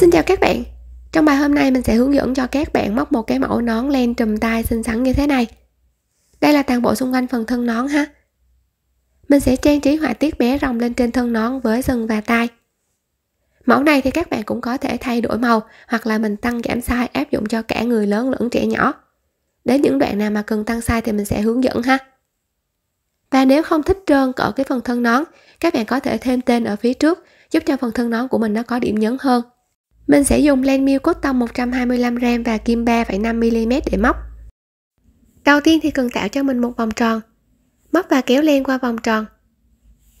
Xin chào các bạn Trong bài hôm nay mình sẽ hướng dẫn cho các bạn móc một cái mẫu nón len trùm tai xinh xắn như thế này Đây là toàn bộ xung quanh phần thân nón ha Mình sẽ trang trí họa tiết bé rồng lên trên thân nón với sừng và tai Mẫu này thì các bạn cũng có thể thay đổi màu hoặc là mình tăng giảm size áp dụng cho cả người lớn lẫn trẻ nhỏ. Đến những đoạn nào mà cần tăng size thì mình sẽ hướng dẫn ha. Và nếu không thích trơn cỡ cái phần thân nón, các bạn có thể thêm tên ở phía trước giúp cho phần thân nón của mình nó có điểm nhấn hơn. Mình sẽ dùng len miêu cốt tông 125g và kim 3,5mm để móc. Đầu tiên thì cần tạo cho mình một vòng tròn. Móc và kéo len qua vòng tròn.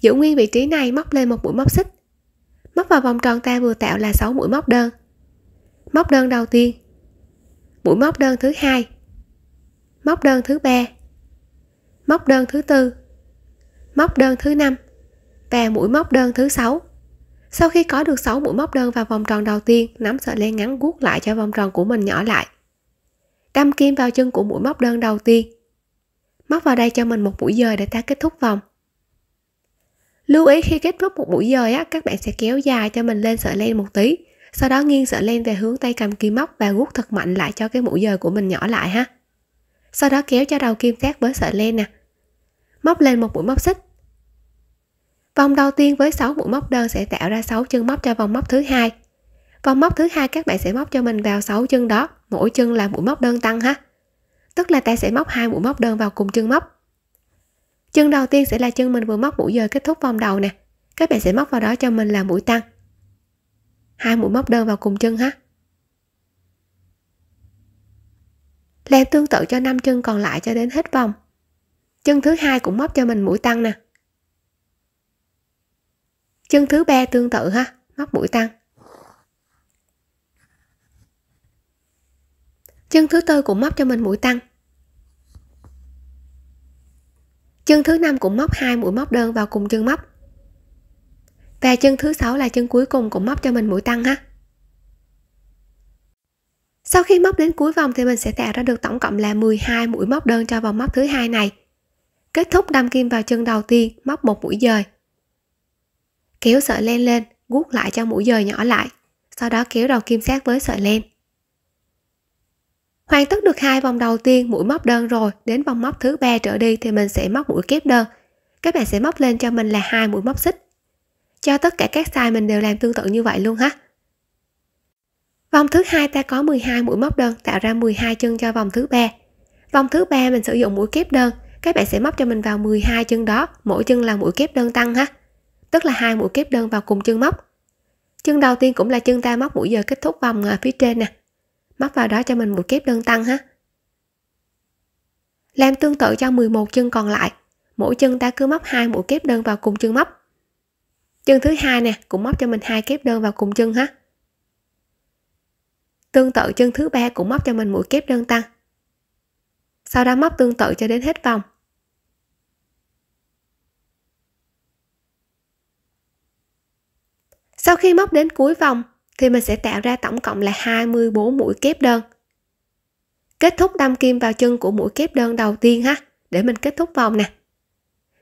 Giữ nguyên vị trí này móc lên một mũi móc xích. Móc vào vòng tròn ta vừa tạo là 6 mũi móc đơn. Móc đơn đầu tiên. Mũi móc đơn thứ hai. Móc đơn thứ ba. Móc đơn thứ tư. Móc đơn thứ năm và mũi móc đơn thứ sáu sau khi có được 6 mũi móc đơn vào vòng tròn đầu tiên, nắm sợi len ngắn guốc lại cho vòng tròn của mình nhỏ lại. Đâm kim vào chân của mũi móc đơn đầu tiên. Móc vào đây cho mình một mũi dời để ta kết thúc vòng. Lưu ý khi kết thúc một mũi dời á, các bạn sẽ kéo dài cho mình lên sợi len một tí, sau đó nghiêng sợi len về hướng tay cầm kim móc và guốc thật mạnh lại cho cái mũi dời của mình nhỏ lại ha. Sau đó kéo cho đầu kim sát với sợi len nè. Móc lên một mũi móc xích Vòng đầu tiên với 6 mũi móc đơn sẽ tạo ra 6 chân móc cho vòng móc thứ hai. Vòng móc thứ hai các bạn sẽ móc cho mình vào 6 chân đó, mỗi chân là mũi móc đơn tăng ha. Tức là ta sẽ móc hai mũi móc đơn vào cùng chân móc. Chân đầu tiên sẽ là chân mình vừa móc mũi giờ kết thúc vòng đầu nè. Các bạn sẽ móc vào đó cho mình là mũi tăng. Hai mũi móc đơn vào cùng chân ha. Làm tương tự cho 5 chân còn lại cho đến hết vòng. Chân thứ hai cũng móc cho mình mũi tăng nè. Chân thứ ba tương tự ha, móc mũi tăng. Chân thứ tư cũng móc cho mình mũi tăng. Chân thứ năm cũng móc hai mũi móc đơn vào cùng chân móc. Và chân thứ sáu là chân cuối cùng cũng móc cho mình mũi tăng ha. Sau khi móc đến cuối vòng thì mình sẽ tạo ra được tổng cộng là 12 mũi móc đơn cho vòng móc thứ hai này. Kết thúc đâm kim vào chân đầu tiên, móc một mũi dời, kéo sợi len lên guốc lại cho mũi dời nhỏ lại sau đó kéo đầu kim sát với sợi len hoàn tất được hai vòng đầu tiên mũi móc đơn rồi đến vòng móc thứ ba trở đi thì mình sẽ móc mũi kép đơn các bạn sẽ móc lên cho mình là hai mũi móc xích cho tất cả các size mình đều làm tương tự như vậy luôn ha vòng thứ hai ta có 12 mũi móc đơn tạo ra 12 chân cho vòng thứ ba vòng thứ ba mình sử dụng mũi kép đơn các bạn sẽ móc cho mình vào 12 chân đó mỗi chân là mũi kép đơn tăng ha tức là hai mũi kép đơn vào cùng chân móc chân đầu tiên cũng là chân ta móc mũi giờ kết thúc vòng à, phía trên nè móc vào đó cho mình mũi kép đơn tăng ha làm tương tự cho 11 chân còn lại mỗi chân ta cứ móc hai mũi kép đơn vào cùng chân móc chân thứ hai nè cũng móc cho mình hai kép đơn vào cùng chân ha tương tự chân thứ ba cũng móc cho mình mũi kép đơn tăng sau đó móc tương tự cho đến hết vòng Sau khi móc đến cuối vòng thì mình sẽ tạo ra tổng cộng là 24 mũi kép đơn. Kết thúc đâm kim vào chân của mũi kép đơn đầu tiên ha, để mình kết thúc vòng nè.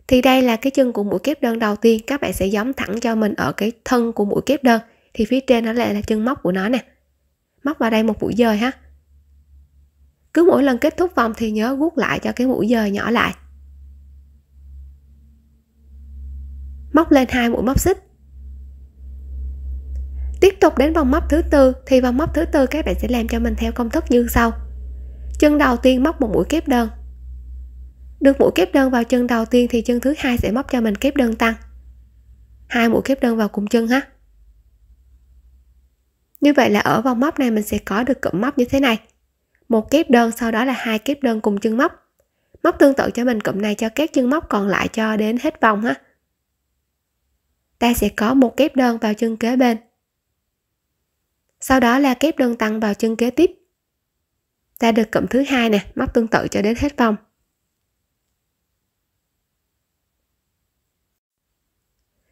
Thì đây là cái chân của mũi kép đơn đầu tiên, các bạn sẽ giống thẳng cho mình ở cái thân của mũi kép đơn thì phía trên nó lại là chân móc của nó nè. Móc vào đây một mũi dời ha. Cứ mỗi lần kết thúc vòng thì nhớ gút lại cho cái mũi dời nhỏ lại. Móc lên hai mũi móc xích tiếp tục đến vòng móc thứ tư thì vòng móc thứ tư các bạn sẽ làm cho mình theo công thức như sau chân đầu tiên móc một mũi kép đơn được mũi kép đơn vào chân đầu tiên thì chân thứ hai sẽ móc cho mình kép đơn tăng hai mũi kép đơn vào cùng chân ha như vậy là ở vòng móc này mình sẽ có được cụm móc như thế này một kép đơn sau đó là hai kép đơn cùng chân móc móc tương tự cho mình cụm này cho các chân móc còn lại cho đến hết vòng ha ta sẽ có một kép đơn vào chân kế bên sau đó là kép đơn tăng vào chân kế tiếp ta được cụm thứ hai nè móc tương tự cho đến hết vòng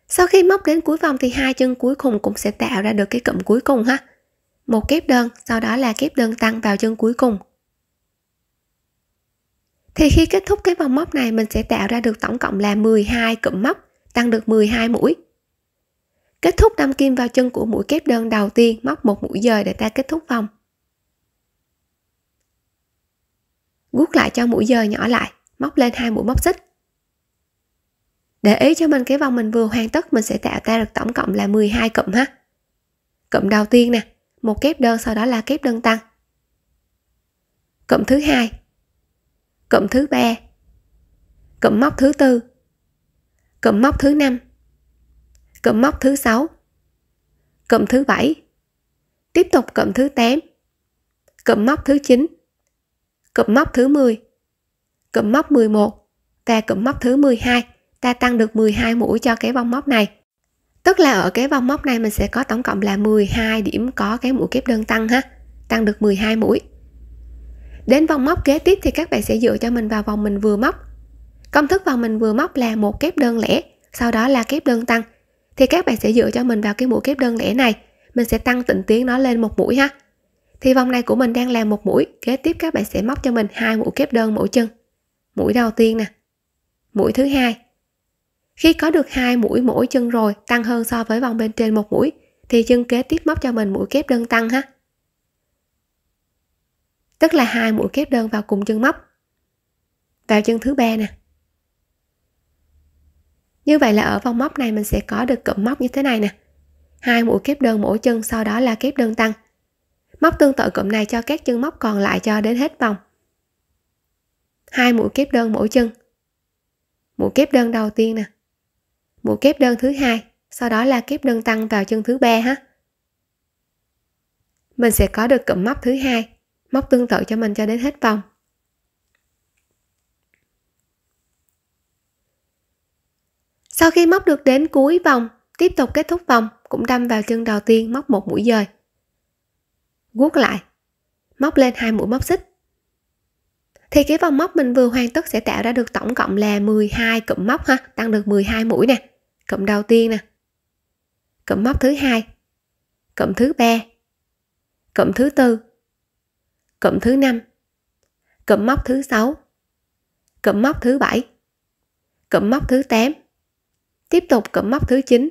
sau khi móc đến cuối vòng thì hai chân cuối cùng cũng sẽ tạo ra được cái cụm cuối cùng ha một kép đơn sau đó là kép đơn tăng vào chân cuối cùng thì khi kết thúc cái vòng móc này mình sẽ tạo ra được tổng cộng là 12 cụm móc tăng được 12 mũi Kết thúc đâm kim vào chân của mũi kép đơn đầu tiên, móc một mũi dời để ta kết thúc vòng. guốc lại cho mũi dời nhỏ lại, móc lên hai mũi móc xích. Để ý cho mình cái vòng mình vừa hoàn tất mình sẽ tạo ra được tổng cộng là 12 cụm ha. Cụm đầu tiên nè, một kép đơn sau đó là kép đơn tăng. Cụm thứ hai, cụm thứ ba, cụm móc thứ tư, cụm móc thứ năm cụm móc thứ 6 cụm thứ 7 tiếp tục cụm thứ 8 cụm móc thứ 9 cụm móc thứ 10 cụm móc 11 và cụm móc thứ 12 ta tăng được 12 mũi cho cái vòng móc này tức là ở cái vòng móc này mình sẽ có tổng cộng là 12 điểm có cái mũi kép đơn tăng ha tăng được 12 mũi đến vòng móc kế tiếp thì các bạn sẽ dựa cho mình vào vòng mình vừa móc công thức vòng mình vừa móc là một kép đơn lẻ sau đó là kép đơn tăng thì các bạn sẽ dựa cho mình vào cái mũi kép đơn lẻ này mình sẽ tăng tịnh tiến nó lên một mũi ha thì vòng này của mình đang làm một mũi kế tiếp các bạn sẽ móc cho mình hai mũi kép đơn mỗi chân mũi đầu tiên nè mũi thứ hai khi có được hai mũi mỗi chân rồi tăng hơn so với vòng bên trên một mũi thì chân kế tiếp móc cho mình mũi kép đơn tăng ha tức là hai mũi kép đơn vào cùng chân móc vào chân thứ ba nè như vậy là ở vòng móc này mình sẽ có được cụm móc như thế này nè. Hai mũi kép đơn mỗi chân sau đó là kép đơn tăng. Móc tương tự cụm này cho các chân móc còn lại cho đến hết vòng. Hai mũi kép đơn mỗi chân. Mũi kép đơn đầu tiên nè. Mũi kép đơn thứ hai, sau đó là kép đơn tăng vào chân thứ ba ha. Mình sẽ có được cụm móc thứ hai, móc tương tự cho mình cho đến hết vòng. Sau khi móc được đến cuối vòng, tiếp tục kết thúc vòng, cũng đâm vào chân đầu tiên móc một mũi dời. Guốc lại, móc lên hai mũi móc xích. Thì cái vòng móc mình vừa hoàn tất sẽ tạo ra được tổng cộng là 12 cụm móc ha, tăng được 12 mũi nè. Cụm đầu tiên nè. Cụm móc thứ hai. Cụm thứ ba. Cụm thứ tư. Cụm thứ năm. Cụm móc thứ sáu. Cụm móc thứ bảy. Cụm móc thứ 8 Tiếp tục cụm móc thứ 9,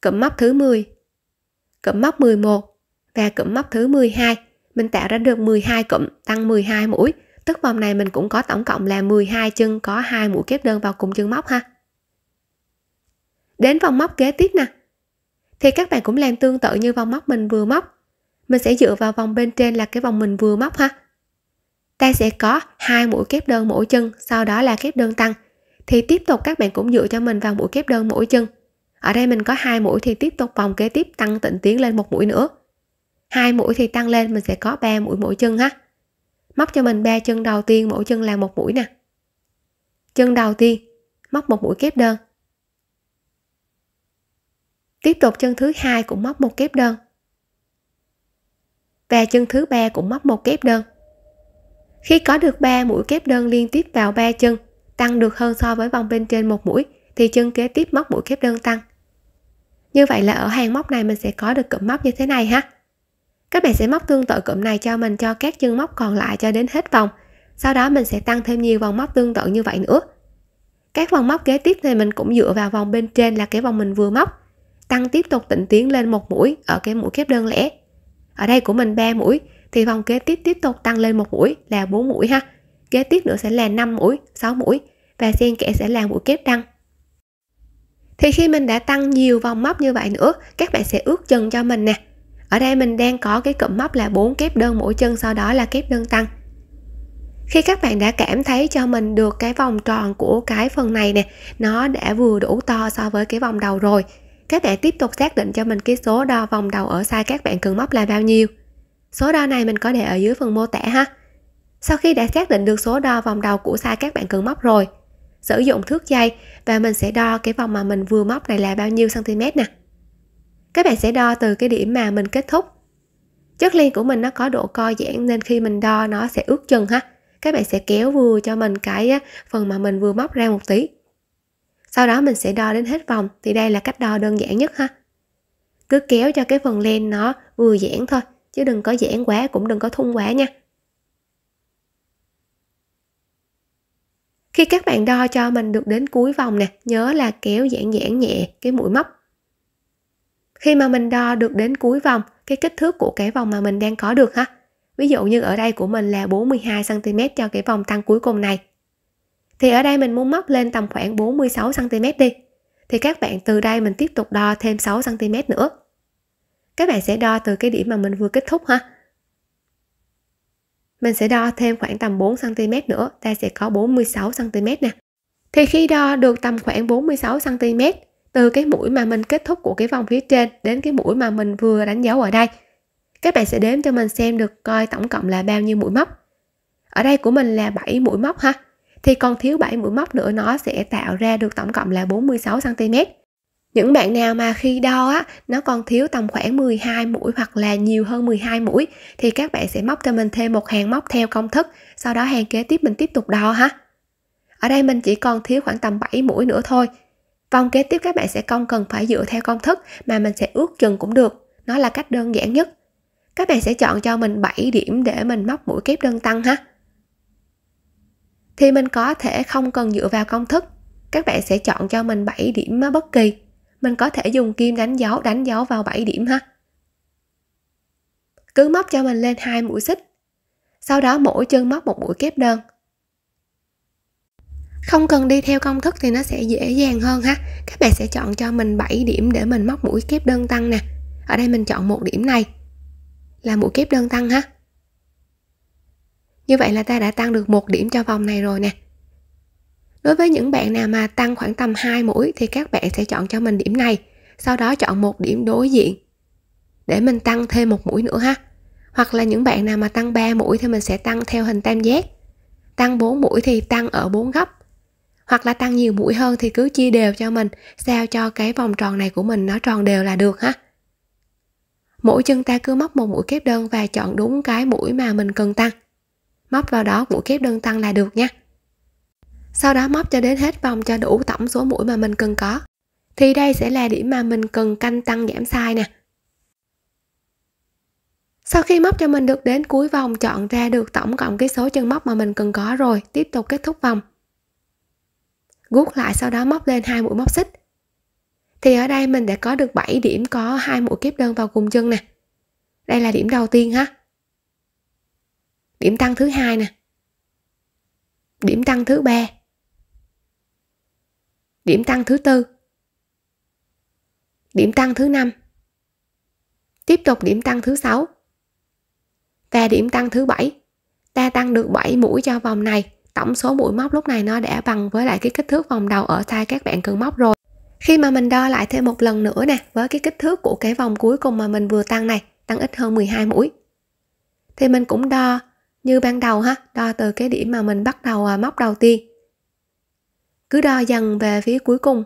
cụm móc thứ 10, cụm móc 11 và cụm móc thứ 12. Mình tạo ra được 12 cụm, tăng 12 mũi. Tức vòng này mình cũng có tổng cộng là 12 chân có hai mũi kép đơn vào cùng chân móc ha. Đến vòng móc kế tiếp nè. Thì các bạn cũng làm tương tự như vòng móc mình vừa móc. Mình sẽ dựa vào vòng bên trên là cái vòng mình vừa móc ha ta sẽ có hai mũi kép đơn mỗi chân sau đó là kép đơn tăng thì tiếp tục các bạn cũng dựa cho mình vào mũi kép đơn mỗi chân ở đây mình có hai mũi thì tiếp tục vòng kế tiếp tăng tịnh tiến lên một mũi nữa hai mũi thì tăng lên mình sẽ có 3 mũi mỗi chân ha móc cho mình ba chân đầu tiên mỗi chân là một mũi nè chân đầu tiên móc một mũi kép đơn tiếp tục chân thứ hai cũng móc một kép đơn và chân thứ ba cũng móc một kép đơn khi có được 3 mũi kép đơn liên tiếp vào ba chân tăng được hơn so với vòng bên trên một mũi thì chân kế tiếp móc mũi kép đơn tăng. Như vậy là ở hàng móc này mình sẽ có được cụm móc như thế này ha. Các bạn sẽ móc tương tự cụm này cho mình cho các chân móc còn lại cho đến hết vòng. Sau đó mình sẽ tăng thêm nhiều vòng móc tương tự như vậy nữa. Các vòng móc kế tiếp thì mình cũng dựa vào vòng bên trên là cái vòng mình vừa móc, tăng tiếp tục tịnh tiến lên một mũi ở cái mũi kép đơn lẻ. Ở đây của mình 3 mũi thì vòng kế tiếp tiếp tục tăng lên một mũi là 4 mũi ha. Kế tiếp nữa sẽ là 5 mũi, 6 mũi và xen kẽ sẽ làm mũi kép tăng thì khi mình đã tăng nhiều vòng móc như vậy nữa các bạn sẽ ước chân cho mình nè ở đây mình đang có cái cụm móc là 4 kép đơn mỗi chân sau đó là kép đơn tăng khi các bạn đã cảm thấy cho mình được cái vòng tròn của cái phần này nè nó đã vừa đủ to so với cái vòng đầu rồi các bạn tiếp tục xác định cho mình cái số đo vòng đầu ở sai các bạn cần móc là bao nhiêu số đo này mình có để ở dưới phần mô tả ha sau khi đã xác định được số đo vòng đầu của sai các bạn cần móc rồi sử dụng thước dây và mình sẽ đo cái vòng mà mình vừa móc này là bao nhiêu cm nè các bạn sẽ đo từ cái điểm mà mình kết thúc chất len của mình nó có độ co giãn nên khi mình đo nó sẽ ướt chân ha các bạn sẽ kéo vừa cho mình cái phần mà mình vừa móc ra một tí sau đó mình sẽ đo đến hết vòng thì đây là cách đo đơn giản nhất ha cứ kéo cho cái phần len nó vừa giãn thôi chứ đừng có giãn quá cũng đừng có thun quá nha khi các bạn đo cho mình được đến cuối vòng nè nhớ là kéo giãn giãn nhẹ cái mũi móc khi mà mình đo được đến cuối vòng cái kích thước của cái vòng mà mình đang có được ha ví dụ như ở đây của mình là 42 cm cho cái vòng tăng cuối cùng này thì ở đây mình muốn móc lên tầm khoảng 46 cm đi thì các bạn từ đây mình tiếp tục đo thêm 6 cm nữa các bạn sẽ đo từ cái điểm mà mình vừa kết thúc ha mình sẽ đo thêm khoảng tầm 4cm nữa ta sẽ có 46cm nè thì khi đo được tầm khoảng 46cm từ cái mũi mà mình kết thúc của cái vòng phía trên đến cái mũi mà mình vừa đánh dấu ở đây các bạn sẽ đếm cho mình xem được coi tổng cộng là bao nhiêu mũi móc ở đây của mình là 7 mũi móc ha thì còn thiếu 7 mũi móc nữa nó sẽ tạo ra được tổng cộng là 46 cm những bạn nào mà khi đo á nó còn thiếu tầm khoảng 12 mũi hoặc là nhiều hơn 12 mũi thì các bạn sẽ móc cho mình thêm một hàng móc theo công thức sau đó hàng kế tiếp mình tiếp tục đo ha ở đây mình chỉ còn thiếu khoảng tầm 7 mũi nữa thôi vòng kế tiếp các bạn sẽ không cần phải dựa theo công thức mà mình sẽ ước chừng cũng được nó là cách đơn giản nhất các bạn sẽ chọn cho mình 7 điểm để mình móc mũi kép đơn tăng ha thì mình có thể không cần dựa vào công thức các bạn sẽ chọn cho mình 7 điểm bất kỳ mình có thể dùng kim đánh dấu đánh dấu vào 7 điểm ha cứ móc cho mình lên hai mũi xích sau đó mỗi chân móc một mũi kép đơn không cần đi theo công thức thì nó sẽ dễ dàng hơn ha các bạn sẽ chọn cho mình 7 điểm để mình móc mũi kép đơn tăng nè ở đây mình chọn một điểm này là mũi kép đơn tăng ha như vậy là ta đã tăng được một điểm cho vòng này rồi nè Đối với những bạn nào mà tăng khoảng tầm 2 mũi thì các bạn sẽ chọn cho mình điểm này, sau đó chọn một điểm đối diện để mình tăng thêm một mũi nữa ha. Hoặc là những bạn nào mà tăng 3 mũi thì mình sẽ tăng theo hình tam giác. Tăng 4 mũi thì tăng ở 4 góc. Hoặc là tăng nhiều mũi hơn thì cứ chia đều cho mình, sao cho cái vòng tròn này của mình nó tròn đều là được ha. Mỗi chân ta cứ móc một mũi kép đơn và chọn đúng cái mũi mà mình cần tăng. Móc vào đó mũi kép đơn tăng là được nha sau đó móc cho đến hết vòng cho đủ tổng số mũi mà mình cần có thì đây sẽ là điểm mà mình cần canh tăng giảm sai nè sau khi móc cho mình được đến cuối vòng chọn ra được tổng cộng cái số chân móc mà mình cần có rồi tiếp tục kết thúc vòng gút lại sau đó móc lên hai mũi móc xích thì ở đây mình đã có được 7 điểm có hai mũi kép đơn vào cùng chân nè đây là điểm đầu tiên ha điểm tăng thứ hai nè điểm tăng thứ ba Điểm tăng thứ tư. Điểm tăng thứ năm. Tiếp tục điểm tăng thứ sáu. Và điểm tăng thứ bảy. Ta tăng được 7 mũi cho vòng này. Tổng số mũi móc lúc này nó đã bằng với lại cái kích thước vòng đầu ở tay các bạn cần móc rồi. Khi mà mình đo lại thêm một lần nữa nè, với cái kích thước của cái vòng cuối cùng mà mình vừa tăng này, tăng ít hơn 12 mũi. Thì mình cũng đo như ban đầu ha, đo từ cái điểm mà mình bắt đầu à, móc đầu tiên cứ đo dần về phía cuối cùng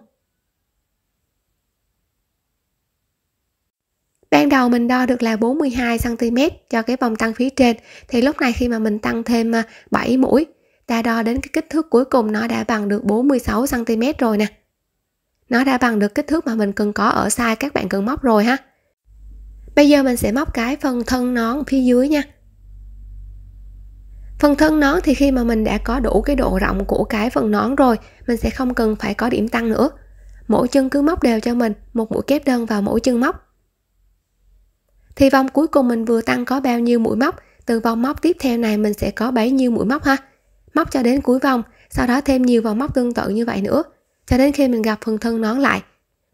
Ban đầu mình đo được là 42cm cho cái vòng tăng phía trên thì lúc này khi mà mình tăng thêm 7 à, mũi ta đo đến cái kích thước cuối cùng nó đã bằng được 46cm rồi nè nó đã bằng được kích thước mà mình cần có ở size các bạn cần móc rồi ha bây giờ mình sẽ móc cái phần thân nón phía dưới nha Phần thân nón thì khi mà mình đã có đủ cái độ rộng của cái phần nón rồi, mình sẽ không cần phải có điểm tăng nữa. Mỗi chân cứ móc đều cho mình, một mũi kép đơn vào mỗi chân móc. Thì vòng cuối cùng mình vừa tăng có bao nhiêu mũi móc, từ vòng móc tiếp theo này mình sẽ có bấy nhiêu mũi móc ha. Móc cho đến cuối vòng, sau đó thêm nhiều vòng móc tương tự như vậy nữa, cho đến khi mình gặp phần thân nón lại.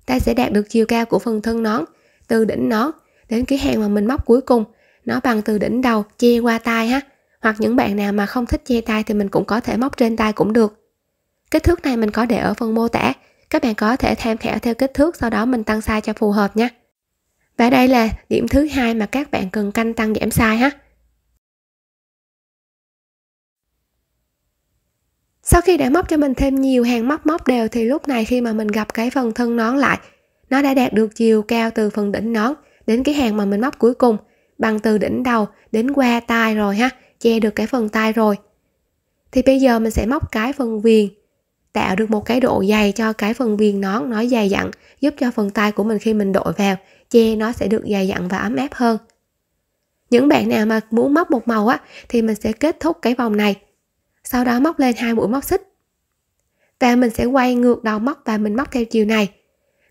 Ta sẽ đạt được chiều cao của phần thân nón, từ đỉnh nón đến cái hàng mà mình móc cuối cùng, nó bằng từ đỉnh đầu che qua tay ha hoặc những bạn nào mà không thích che tay thì mình cũng có thể móc trên tay cũng được kích thước này mình có để ở phần mô tả các bạn có thể tham khảo theo kích thước sau đó mình tăng size cho phù hợp nhé và đây là điểm thứ hai mà các bạn cần canh tăng giảm size ha sau khi đã móc cho mình thêm nhiều hàng móc móc đều thì lúc này khi mà mình gặp cái phần thân nón lại nó đã đạt được chiều cao từ phần đỉnh nón đến cái hàng mà mình móc cuối cùng bằng từ đỉnh đầu đến qua tay rồi ha che được cái phần tay rồi thì bây giờ mình sẽ móc cái phần viền tạo được một cái độ dày cho cái phần viền nón nó dày dặn giúp cho phần tay của mình khi mình đội vào che nó sẽ được dày dặn và ấm áp hơn những bạn nào mà muốn móc một màu á thì mình sẽ kết thúc cái vòng này sau đó móc lên hai mũi móc xích và mình sẽ quay ngược đầu móc và mình móc theo chiều này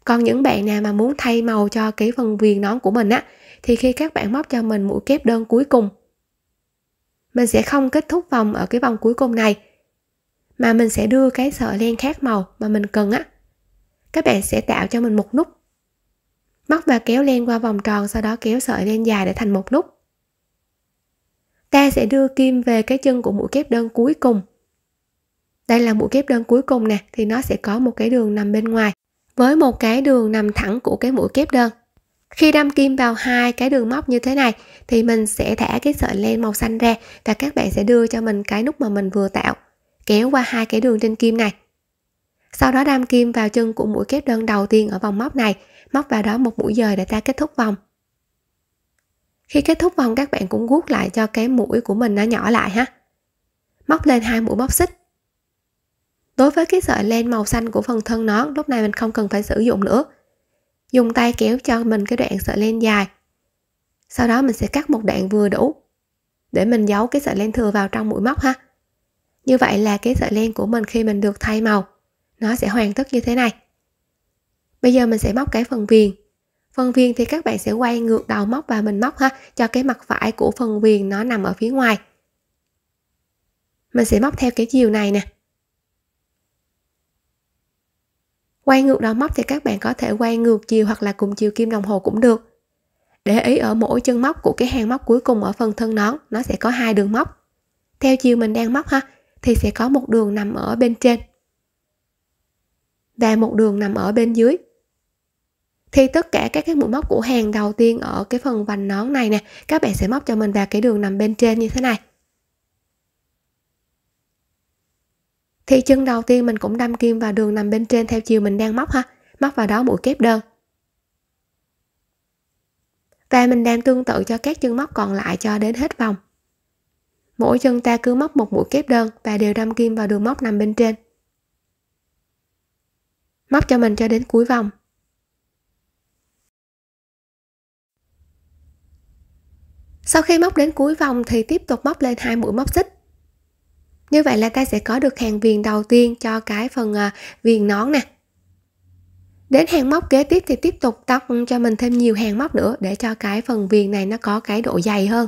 còn những bạn nào mà muốn thay màu cho cái phần viền nón của mình á thì khi các bạn móc cho mình mũi kép đơn cuối cùng mình sẽ không kết thúc vòng ở cái vòng cuối cùng này mà mình sẽ đưa cái sợi len khác màu mà mình cần á các bạn sẽ tạo cho mình một nút móc và kéo len qua vòng tròn sau đó kéo sợi len dài để thành một nút ta sẽ đưa kim về cái chân của mũi kép đơn cuối cùng đây là mũi kép đơn cuối cùng nè thì nó sẽ có một cái đường nằm bên ngoài với một cái đường nằm thẳng của cái mũi kép đơn khi đâm kim vào hai cái đường móc như thế này thì mình sẽ thả cái sợi len màu xanh ra và các bạn sẽ đưa cho mình cái nút mà mình vừa tạo kéo qua hai cái đường trên kim này sau đó đâm kim vào chân của mũi kép đơn đầu tiên ở vòng móc này móc vào đó một mũi dời để ta kết thúc vòng khi kết thúc vòng các bạn cũng guốc lại cho cái mũi của mình nó nhỏ lại ha móc lên hai mũi móc xích đối với cái sợi len màu xanh của phần thân nó, lúc này mình không cần phải sử dụng nữa dùng tay kéo cho mình cái đoạn sợi len dài sau đó mình sẽ cắt một đoạn vừa đủ để mình giấu cái sợi len thừa vào trong mũi móc ha như vậy là cái sợi len của mình khi mình được thay màu nó sẽ hoàn tất như thế này bây giờ mình sẽ móc cái phần viền phần viền thì các bạn sẽ quay ngược đầu móc và mình móc ha cho cái mặt phải của phần viền nó nằm ở phía ngoài mình sẽ móc theo cái chiều này nè Quay ngược đầu móc thì các bạn có thể quay ngược chiều hoặc là cùng chiều kim đồng hồ cũng được. Để ý ở mỗi chân móc của cái hàng móc cuối cùng ở phần thân nón, nó sẽ có hai đường móc. Theo chiều mình đang móc ha, thì sẽ có một đường nằm ở bên trên và một đường nằm ở bên dưới. Thì tất cả các cái mũi móc của hàng đầu tiên ở cái phần vành nón này nè, các bạn sẽ móc cho mình vào cái đường nằm bên trên như thế này. thì chân đầu tiên mình cũng đâm kim vào đường nằm bên trên theo chiều mình đang móc ha móc vào đó mũi kép đơn và mình làm tương tự cho các chân móc còn lại cho đến hết vòng mỗi chân ta cứ móc một mũi kép đơn và đều đâm kim vào đường móc nằm bên trên móc cho mình cho đến cuối vòng sau khi móc đến cuối vòng thì tiếp tục móc lên hai mũi móc xích như vậy là ta sẽ có được hàng viền đầu tiên cho cái phần à, viền nón nè đến hàng móc kế tiếp thì tiếp tục tóc cho mình thêm nhiều hàng móc nữa để cho cái phần viền này nó có cái độ dày hơn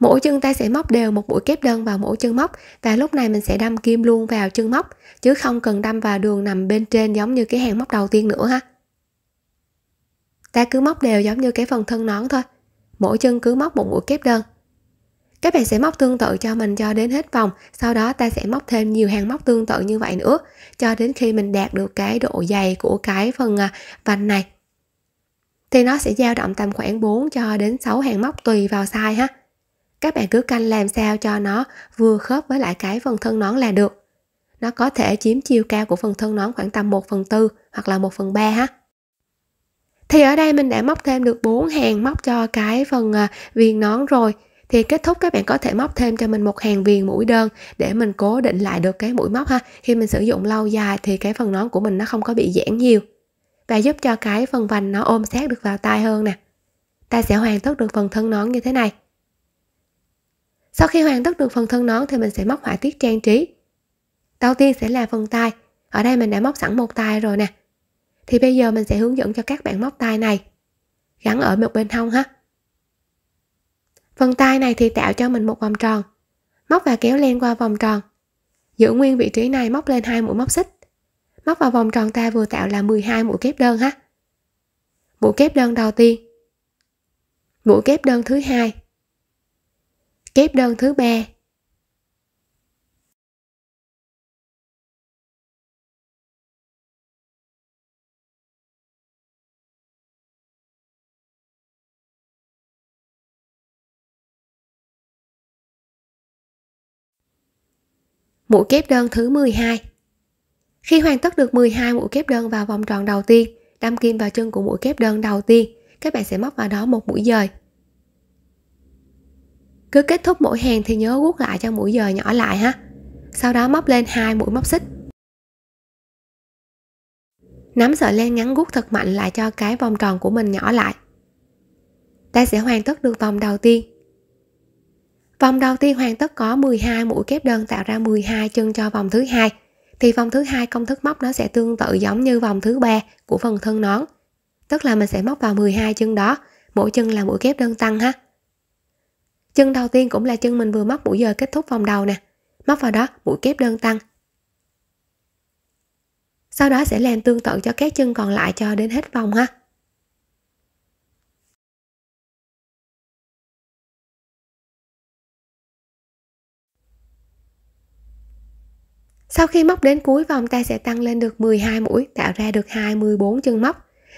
mỗi chân ta sẽ móc đều một mũi kép đơn vào mỗi chân móc và lúc này mình sẽ đâm kim luôn vào chân móc chứ không cần đâm vào đường nằm bên trên giống như cái hàng móc đầu tiên nữa ha ta cứ móc đều giống như cái phần thân nón thôi mỗi chân cứ móc một mũi kép đơn các bạn sẽ móc tương tự cho mình cho đến hết vòng sau đó ta sẽ móc thêm nhiều hàng móc tương tự như vậy nữa cho đến khi mình đạt được cái độ dày của cái phần à, vành này thì nó sẽ dao động tầm khoảng 4 cho đến 6 hàng móc tùy vào size ha các bạn cứ canh làm sao cho nó vừa khớp với lại cái phần thân nón là được nó có thể chiếm chiều cao của phần thân nón khoảng tầm 1 phần tư hoặc là 1 phần ba ha thì ở đây mình đã móc thêm được 4 hàng móc cho cái phần à, viền nón rồi thì kết thúc các bạn có thể móc thêm cho mình một hàng viền mũi đơn để mình cố định lại được cái mũi móc ha khi mình sử dụng lâu dài thì cái phần nón của mình nó không có bị giãn nhiều và giúp cho cái phần vành nó ôm sát được vào tay hơn nè ta sẽ hoàn tất được phần thân nón như thế này sau khi hoàn tất được phần thân nón thì mình sẽ móc họa tiết trang trí đầu tiên sẽ là phần tay ở đây mình đã móc sẵn một tay rồi nè thì bây giờ mình sẽ hướng dẫn cho các bạn móc tay này gắn ở một bên hông ha phần tay này thì tạo cho mình một vòng tròn móc và kéo len qua vòng tròn giữ nguyên vị trí này móc lên hai mũi móc xích móc vào vòng tròn ta vừa tạo là 12 mũi kép đơn ha mũi kép đơn đầu tiên mũi kép đơn thứ hai kép đơn thứ ba mũi kép đơn thứ 12. Khi hoàn tất được 12 mũi kép đơn vào vòng tròn đầu tiên, đâm kim vào chân của mũi kép đơn đầu tiên, các bạn sẽ móc vào đó một mũi dời. Cứ kết thúc mỗi hàng thì nhớ guốc lại cho mũi dời nhỏ lại ha. Sau đó móc lên hai mũi móc xích. Nắm sợi len ngắn guốc thật mạnh lại cho cái vòng tròn của mình nhỏ lại. Ta sẽ hoàn tất được vòng đầu tiên Vòng đầu tiên hoàn tất có 12 mũi kép đơn tạo ra 12 chân cho vòng thứ hai. Thì vòng thứ hai công thức móc nó sẽ tương tự giống như vòng thứ ba của phần thân nón. Tức là mình sẽ móc vào 12 chân đó, mỗi chân là mũi kép đơn tăng ha. Chân đầu tiên cũng là chân mình vừa móc mũi giờ kết thúc vòng đầu nè. Móc vào đó mũi kép đơn tăng. Sau đó sẽ làm tương tự cho các chân còn lại cho đến hết vòng ha. Sau khi móc đến cuối vòng ta sẽ tăng lên được 12 mũi tạo ra được 24 chân móc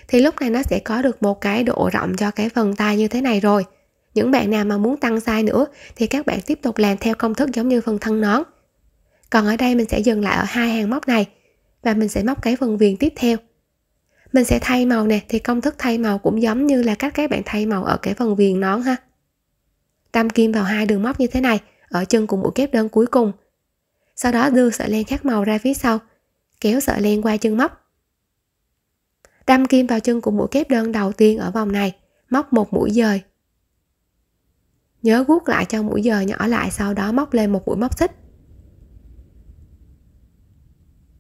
thì lúc này nó sẽ có được một cái độ rộng cho cái phần tay như thế này rồi. Những bạn nào mà muốn tăng size nữa thì các bạn tiếp tục làm theo công thức giống như phần thân nón. Còn ở đây mình sẽ dừng lại ở hai hàng móc này và mình sẽ móc cái phần viền tiếp theo. Mình sẽ thay màu nè, thì công thức thay màu cũng giống như là cách các bạn thay màu ở cái phần viền nón ha. Tam kim vào hai đường móc như thế này, ở chân cùng mũi kép đơn cuối cùng sau đó đưa sợi len khác màu ra phía sau, kéo sợi len qua chân móc. Đâm kim vào chân của mũi kép đơn đầu tiên ở vòng này, móc một mũi dời. Nhớ guốc lại cho mũi dời nhỏ lại sau đó móc lên một mũi móc xích.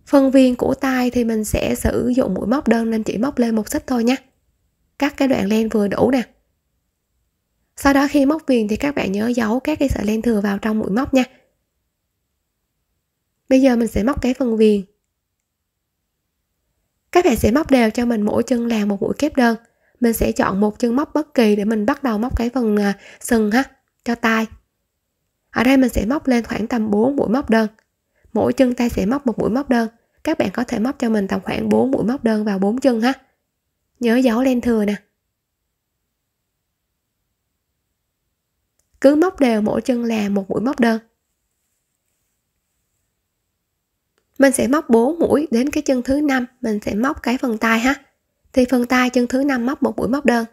Phần viên của tay thì mình sẽ sử dụng mũi móc đơn nên chỉ móc lên một xích thôi nhé. Cắt cái đoạn len vừa đủ nè. Sau đó khi móc viền thì các bạn nhớ giấu các cái sợi len thừa vào trong mũi móc nha Bây giờ mình sẽ móc cái phần viền. Các bạn sẽ móc đều cho mình mỗi chân là một mũi kép đơn. Mình sẽ chọn một chân móc bất kỳ để mình bắt đầu móc cái phần à, sừng ha, cho tay. Ở đây mình sẽ móc lên khoảng tầm 4 mũi móc đơn. Mỗi chân tay sẽ móc một mũi móc đơn. Các bạn có thể móc cho mình tầm khoảng 4 mũi móc đơn vào 4 chân ha. Nhớ dấu len thừa nè. Cứ móc đều mỗi chân là một mũi móc đơn. mình sẽ móc 4 mũi đến cái chân thứ năm mình sẽ móc cái phần tay ha thì phần tay chân thứ năm móc một mũi móc đơn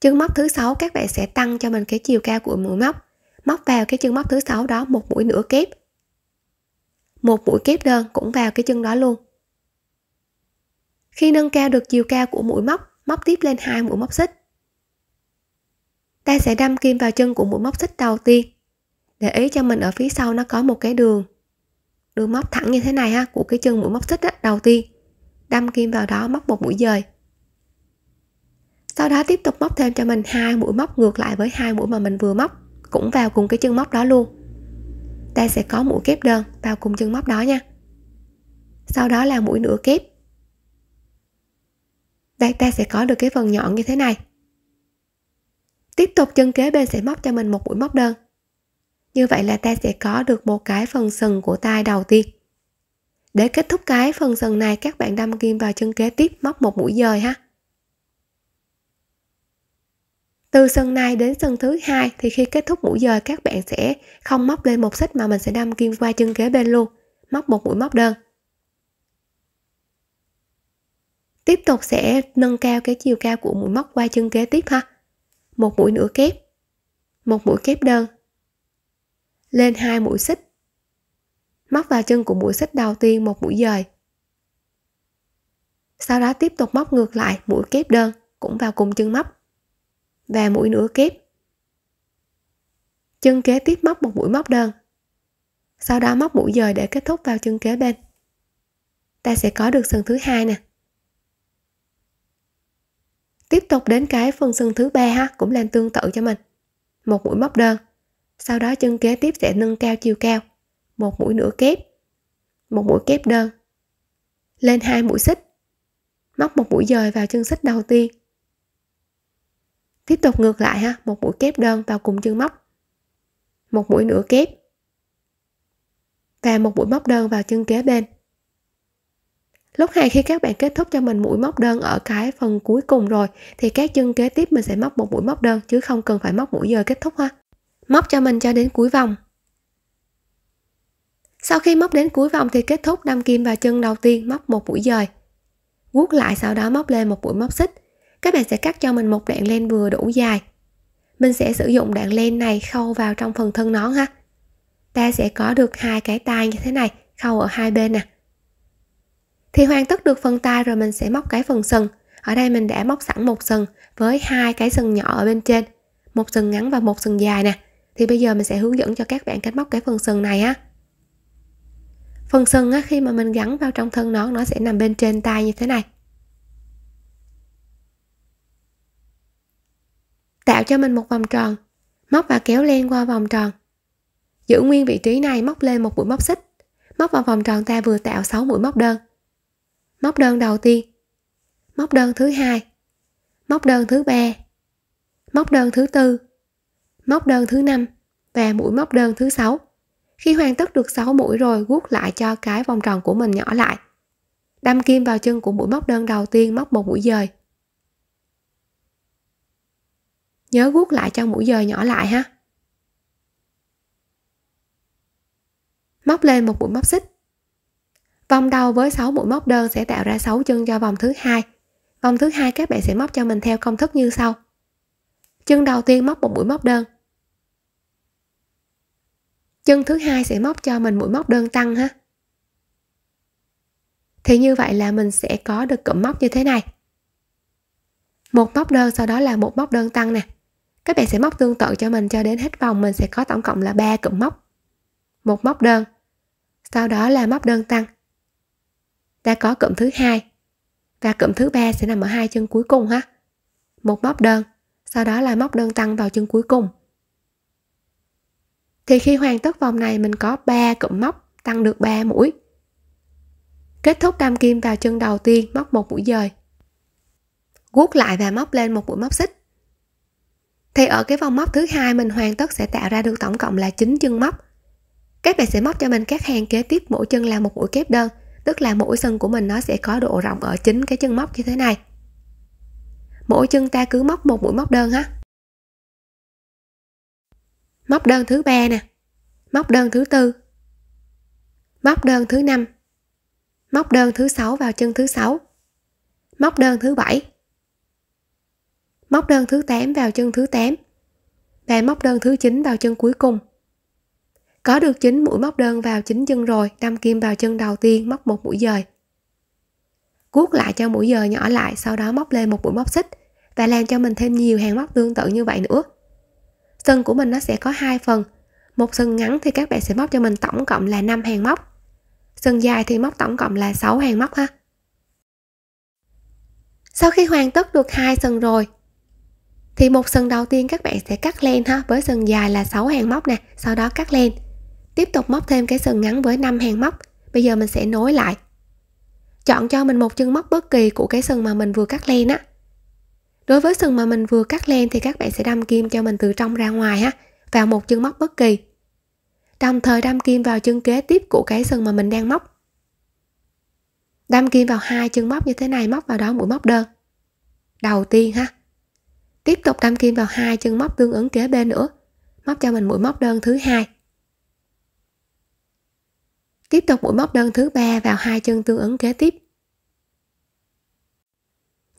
chân móc thứ sáu các bạn sẽ tăng cho mình cái chiều cao của mũi móc móc vào cái chân móc thứ sáu đó một mũi nửa kép một mũi kép đơn cũng vào cái chân đó luôn khi nâng cao được chiều cao của mũi móc móc tiếp lên hai mũi móc xích ta sẽ đâm kim vào chân của mũi móc xích đầu tiên để ý cho mình ở phía sau nó có một cái đường đường móc thẳng như thế này ha của cái chân mũi móc xích á, đầu tiên đâm kim vào đó móc một mũi dời sau đó tiếp tục móc thêm cho mình hai mũi móc ngược lại với hai mũi mà mình vừa móc cũng vào cùng cái chân móc đó luôn ta sẽ có mũi kép đơn vào cùng chân móc đó nha sau đó là mũi nửa kép đây ta sẽ có được cái phần nhọn như thế này tiếp tục chân kế bên sẽ móc cho mình một mũi móc đơn như vậy là ta sẽ có được một cái phần sừng của tai đầu tiên để kết thúc cái phần sừng này các bạn đâm kim vào chân kế tiếp móc một mũi dời ha từ sừng này đến sừng thứ hai thì khi kết thúc mũi dời các bạn sẽ không móc lên một xích mà mình sẽ đâm kim qua chân kế bên luôn móc một mũi móc đơn tiếp tục sẽ nâng cao cái chiều cao của mũi móc qua chân kế tiếp ha một mũi nửa kép một mũi kép đơn lên hai mũi xích móc vào chân của mũi xích đầu tiên một mũi dời sau đó tiếp tục móc ngược lại mũi kép đơn cũng vào cùng chân móc và mũi nửa kép chân kế tiếp móc một mũi móc đơn sau đó móc mũi dời để kết thúc vào chân kế bên ta sẽ có được sừng thứ hai nè tiếp tục đến cái phần sừng thứ ba ha cũng làm tương tự cho mình một mũi móc đơn sau đó chân kế tiếp sẽ nâng cao chiều cao một mũi nửa kép một mũi kép đơn lên hai mũi xích móc một mũi dời vào chân xích đầu tiên tiếp tục ngược lại ha một mũi kép đơn vào cùng chân móc một mũi nửa kép và một mũi móc đơn vào chân kế bên lúc này khi các bạn kết thúc cho mình mũi móc đơn ở cái phần cuối cùng rồi thì các chân kế tiếp mình sẽ móc một mũi móc đơn chứ không cần phải móc mũi dời kết thúc ha móc cho mình cho đến cuối vòng sau khi móc đến cuối vòng thì kết thúc đâm kim vào chân đầu tiên móc một mũi dời guốc lại sau đó móc lên một mũi móc xích các bạn sẽ cắt cho mình một đoạn len vừa đủ dài mình sẽ sử dụng đoạn len này khâu vào trong phần thân nón ha ta sẽ có được hai cái tai như thế này khâu ở hai bên nè thì hoàn tất được phần tai rồi mình sẽ móc cái phần sừng ở đây mình đã móc sẵn một sừng với hai cái sừng nhỏ ở bên trên một sừng ngắn và một sừng dài nè thì bây giờ mình sẽ hướng dẫn cho các bạn cách móc cái phần sừng này á phần sừng á, khi mà mình gắn vào trong thân nó nó sẽ nằm bên trên tay như thế này tạo cho mình một vòng tròn móc và kéo len qua vòng tròn giữ nguyên vị trí này móc lên một mũi móc xích móc vào vòng tròn ta vừa tạo 6 mũi móc đơn móc đơn đầu tiên móc đơn thứ hai móc đơn thứ ba móc đơn thứ tư móc đơn thứ năm và mũi móc đơn thứ sáu khi hoàn tất được 6 mũi rồi guốc lại cho cái vòng tròn của mình nhỏ lại đâm kim vào chân của mũi móc đơn đầu tiên móc một mũi dời nhớ guốc lại cho mũi dời nhỏ lại ha móc lên một mũi móc xích vòng đầu với 6 mũi móc đơn sẽ tạo ra 6 chân cho vòng thứ hai vòng thứ hai các bạn sẽ móc cho mình theo công thức như sau chân đầu tiên móc một mũi móc đơn chân thứ hai sẽ móc cho mình mũi móc đơn tăng ha thì như vậy là mình sẽ có được cụm móc như thế này một móc đơn sau đó là một móc đơn tăng nè các bạn sẽ móc tương tự cho mình cho đến hết vòng mình sẽ có tổng cộng là 3 cụm móc một móc đơn sau đó là móc đơn tăng ta có cụm thứ hai và cụm thứ ba sẽ nằm ở hai chân cuối cùng ha một móc đơn sau đó là móc đơn tăng vào chân cuối cùng thì khi hoàn tất vòng này mình có 3 cụm móc tăng được 3 mũi kết thúc đam kim vào chân đầu tiên móc một mũi dời guốc lại và móc lên một mũi móc xích thì ở cái vòng móc thứ hai mình hoàn tất sẽ tạo ra được tổng cộng là 9 chân móc các bạn sẽ móc cho mình các hàng kế tiếp mỗi chân là một mũi kép đơn tức là mỗi sân của mình nó sẽ có độ rộng ở chính cái chân móc như thế này mỗi chân ta cứ móc một mũi móc đơn ha móc đơn thứ ba nè móc đơn thứ tư móc đơn thứ năm móc đơn thứ sáu vào chân thứ sáu móc đơn thứ bảy móc đơn thứ tám vào chân thứ tám, và móc đơn thứ chín vào chân cuối cùng có được chín mũi móc đơn vào chín chân rồi đâm kim vào chân đầu tiên móc một mũi dời cuốc lại cho mũi dời nhỏ lại sau đó móc lên một mũi móc xích và làm cho mình thêm nhiều hàng móc tương tự như vậy nữa sừng của mình nó sẽ có hai phần một sừng ngắn thì các bạn sẽ móc cho mình tổng cộng là 5 hàng móc sừng dài thì móc tổng cộng là 6 hàng móc ha sau khi hoàn tất được hai sừng rồi thì một sừng đầu tiên các bạn sẽ cắt len ha với sừng dài là 6 hàng móc nè sau đó cắt len tiếp tục móc thêm cái sừng ngắn với 5 hàng móc bây giờ mình sẽ nối lại chọn cho mình một chân móc bất kỳ của cái sừng mà mình vừa cắt len á Đối với sừng mà mình vừa cắt len thì các bạn sẽ đâm kim cho mình từ trong ra ngoài ha, vào một chân móc bất kỳ. Đồng thời đâm kim vào chân kế tiếp của cái sừng mà mình đang móc. Đâm kim vào hai chân móc như thế này, móc vào đó mũi móc đơn. Đầu tiên ha. Tiếp tục đâm kim vào hai chân móc tương ứng kế bên nữa, móc cho mình mũi móc đơn thứ hai. Tiếp tục mũi móc đơn thứ ba vào hai chân tương ứng kế tiếp.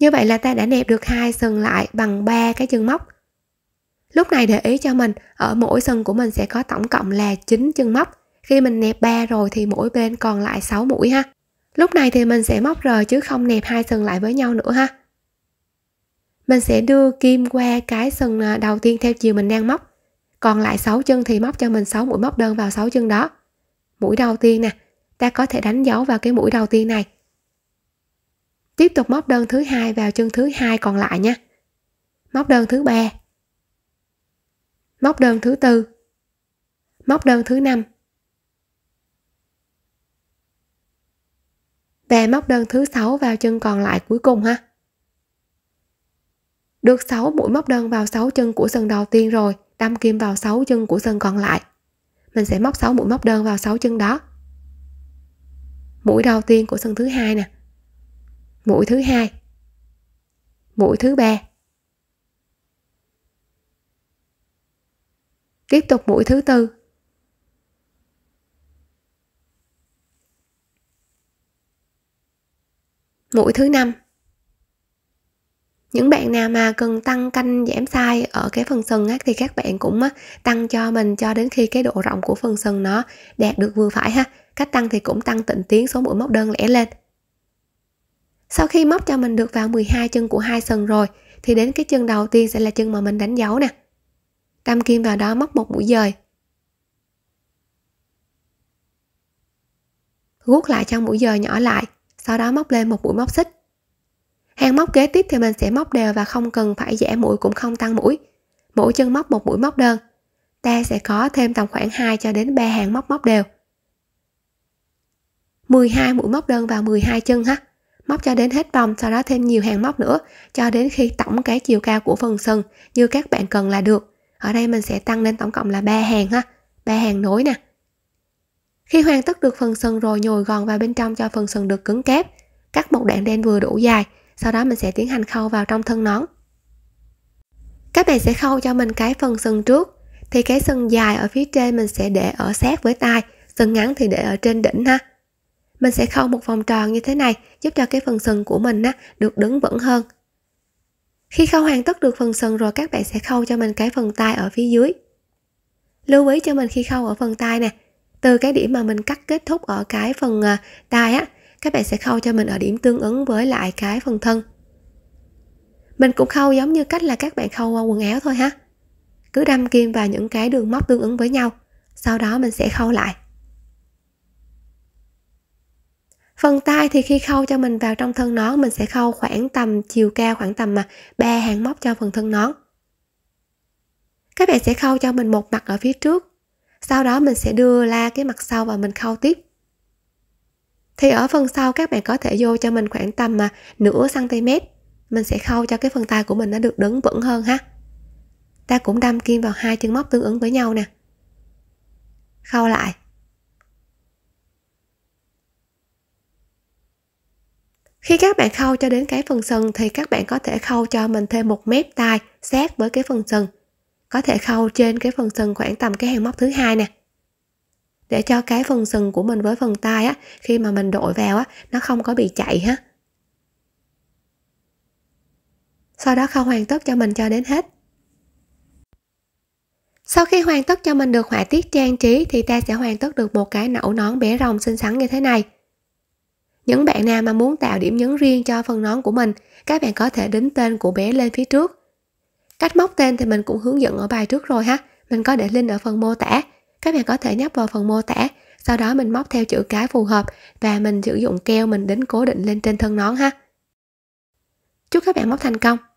Như vậy là ta đã nẹp được hai sừng lại bằng ba cái chân móc. Lúc này để ý cho mình, ở mỗi sừng của mình sẽ có tổng cộng là 9 chân móc. Khi mình nẹp ba rồi thì mỗi bên còn lại 6 mũi ha. Lúc này thì mình sẽ móc rời chứ không nẹp hai sừng lại với nhau nữa ha. Mình sẽ đưa kim qua cái sừng à, đầu tiên theo chiều mình đang móc. Còn lại 6 chân thì móc cho mình 6 mũi móc đơn vào 6 chân đó. Mũi đầu tiên nè, ta có thể đánh dấu vào cái mũi đầu tiên này tiếp tục móc đơn thứ hai vào chân thứ hai còn lại nhé, móc đơn thứ ba móc đơn thứ tư móc đơn thứ năm và móc đơn thứ sáu vào chân còn lại cuối cùng ha được 6 mũi móc đơn vào 6 chân của sân đầu tiên rồi đâm kim vào 6 chân của sân còn lại mình sẽ móc 6 mũi móc đơn vào 6 chân đó mũi đầu tiên của sân thứ hai nè mũi thứ hai mũi thứ ba tiếp tục mũi thứ tư mũi thứ năm những bạn nào mà cần tăng canh giảm sai ở cái phần sừng á, thì các bạn cũng á, tăng cho mình cho đến khi cái độ rộng của phần sừng nó đạt được vừa phải ha cách tăng thì cũng tăng tịnh tiến số mũi móc đơn lẻ lên sau khi móc cho mình được vào 12 chân của hai sừng rồi thì đến cái chân đầu tiên sẽ là chân mà mình đánh dấu nè. Đâm kim vào đó móc một mũi dời. Gút lại trong mũi dời nhỏ lại, sau đó móc lên một mũi móc xích. Hàng móc kế tiếp thì mình sẽ móc đều và không cần phải giảm mũi cũng không tăng mũi. Mỗi chân móc một mũi móc đơn. Ta sẽ có thêm tầm khoảng 2 cho đến 3 hàng móc móc đều. 12 mũi móc đơn vào 12 chân ha móc cho đến hết vòng sau đó thêm nhiều hàng móc nữa cho đến khi tổng cái chiều cao của phần sừng như các bạn cần là được ở đây mình sẽ tăng lên tổng cộng là 3 hàng ha 3 hàng nối nè khi hoàn tất được phần sừng rồi nhồi gòn vào bên trong cho phần sừng được cứng kép cắt một đoạn đen vừa đủ dài sau đó mình sẽ tiến hành khâu vào trong thân nón các bạn sẽ khâu cho mình cái phần sừng trước thì cái sừng dài ở phía trên mình sẽ để ở sát với tai sừng ngắn thì để ở trên đỉnh ha mình sẽ khâu một vòng tròn như thế này giúp cho cái phần sừng của mình á, được đứng vững hơn khi khâu hoàn tất được phần sừng rồi các bạn sẽ khâu cho mình cái phần tay ở phía dưới lưu ý cho mình khi khâu ở phần tay nè từ cái điểm mà mình cắt kết thúc ở cái phần à, tay á các bạn sẽ khâu cho mình ở điểm tương ứng với lại cái phần thân mình cũng khâu giống như cách là các bạn khâu à, quần áo thôi ha cứ đâm kim vào những cái đường móc tương ứng với nhau sau đó mình sẽ khâu lại phần tay thì khi khâu cho mình vào trong thân nón mình sẽ khâu khoảng tầm chiều cao khoảng tầm mà ba hàng móc cho phần thân nón các bạn sẽ khâu cho mình một mặt ở phía trước sau đó mình sẽ đưa la cái mặt sau và mình khâu tiếp thì ở phần sau các bạn có thể vô cho mình khoảng tầm mà nửa cm mình sẽ khâu cho cái phần tay của mình nó được đứng vững hơn ha ta cũng đâm kim vào hai chân móc tương ứng với nhau nè khâu lại khi các bạn khâu cho đến cái phần sừng thì các bạn có thể khâu cho mình thêm một mép tai sát với cái phần sừng có thể khâu trên cái phần sừng khoảng tầm cái hàng móc thứ hai nè để cho cái phần sừng của mình với phần tai á khi mà mình đội vào á nó không có bị chạy ha sau đó khâu hoàn tất cho mình cho đến hết sau khi hoàn tất cho mình được họa tiết trang trí thì ta sẽ hoàn tất được một cái nẫu nón bé rồng xinh xắn như thế này những bạn nào mà muốn tạo điểm nhấn riêng cho phần nón của mình, các bạn có thể đính tên của bé lên phía trước. Cách móc tên thì mình cũng hướng dẫn ở bài trước rồi ha, mình có để link ở phần mô tả. Các bạn có thể nhấp vào phần mô tả, sau đó mình móc theo chữ cái phù hợp và mình sử dụng keo mình đính cố định lên trên thân nón ha. Chúc các bạn móc thành công!